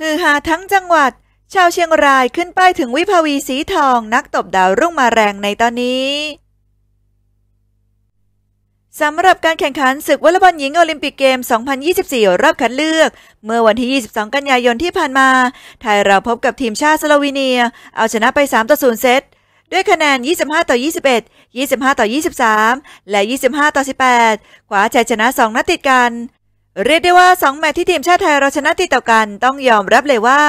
ฮือฮาทั้งจังหวัด ชาวเชียงรายขึ้นป้ายถึงวิภาวีสีทองนักตบดาวรุ่งมาแรงในตอนนี้ สำหรับการแข่งขันศึกวอลเลย์บอลหญิงโอลิมปิกเกม 2024 รอบคัดเลือก เมื่อวันที่ 22 กันยายนที่ผ่านมา ไทยเราพบกับทีมชาติสโลวีเนีย เอาชนะไป 3 ต่อ 0 เซต ด้วยคะแนน 25 ต่อ 21 25 ต่อ 23 และ 25 ต่อ 18ขวาชัยชนะ 2นัดติดกันเรียกได้ว่าสองแมตช์ที่ทีมชาติไทยเราชนะติดต่อกันต้องยอมรับเลยว่า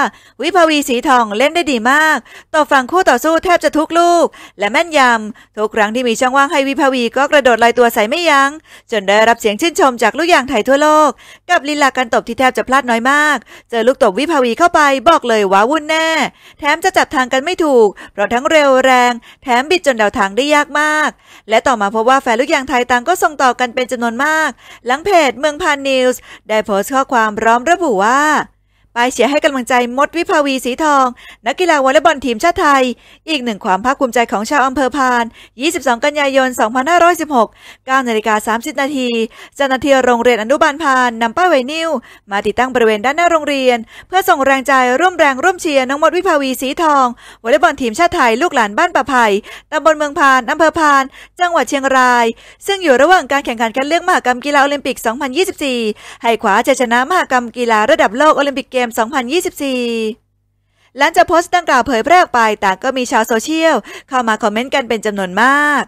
วิภาวีสีทองเล่นได้ดีมาก ต่อฝั่งคู่ต่อสู้แทบจะทุกลูกและแม่นยำทุกครั้งที่มีช่องว่างให้วิภาวีก็กระโดดลอยตัวใส่ไม่ยัง้ง จนได้รับเสียงชื่นชมจากลูกยางไทยทั่วโลก กับลีลาการตบที่แทบจะพลาดน้อยมากเจอลูกตบวิภาวีเข้าไปบอกเลยว้าวุ่นแน่ แถมจะจับทางกันไม่ถูก เพราะทั้งเร็วแรง แถมบิดจนเดาทางได้ยากมาก และต่อมาพบว่าแฟนลูกยางไทยต่างก็ส่งต่อกันเป็นจำนวนมาก หลังเพจเมืองพานนิวได้โพสต์ข้อความร้อมระบุว่าไปเชียร์ให้กำลังใจมดวิภาวีสีทอง นักกีฬาวอลเลย์บอลทีมชาติไทย อีกหนึ่งความภาคภูมิใจของชาวอำเภอพาน 22 กันยายน 2516 9นาฬิกา30 นาทีเจ้าหน้าที่โรงเรียนอนุบาลพานนำป้ายไวนิวมาติดตั้งบริเวณด้านหน้าโรงเรียน เพื่อส่งแรงใจร่วมแรงร่วมเชียร์น้องมดวิภาวีสีทองวอลเลย์บอลทีมชาติไทย ลูกหลานบ้านป่าไผ่ตำบลเมืองพานอำเภอพาน จังหวัดเชียงราย ซึ่งอยู่ระหว่างการแข่งขันการเลือกมหกรรมกีฬาโอลิมปิก 2024 ให้ขวาชัยชนะมหกรรมกีฬาระดับโลกโอลิมปิกเกมม2024หลังจากโพสต์ดังกล่าวเผยแพร่ออกไปต่างก็มีชาวโซเชียลเข้ามาคอมเมนต์กันเป็นจำนวนมาก